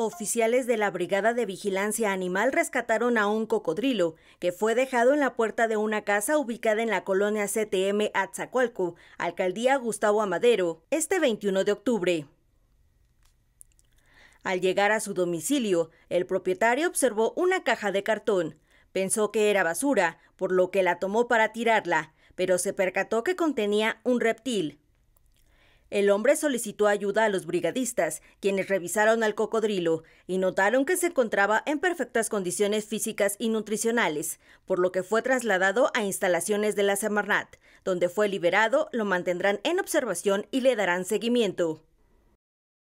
Oficiales de la Brigada de Vigilancia Animal rescataron a un cocodrilo que fue dejado en la puerta de una casa ubicada en la colonia CTM Atzacualco, alcaldía Gustavo Amadero, este 21 de octubre. Al llegar a su domicilio, el propietario observó una caja de cartón. Pensó que era basura, por lo que la tomó para tirarla, pero se percató que contenía un reptil, el hombre solicitó ayuda a los brigadistas, quienes revisaron al cocodrilo y notaron que se encontraba en perfectas condiciones físicas y nutricionales, por lo que fue trasladado a instalaciones de la Semarnat, donde fue liberado, lo mantendrán en observación y le darán seguimiento.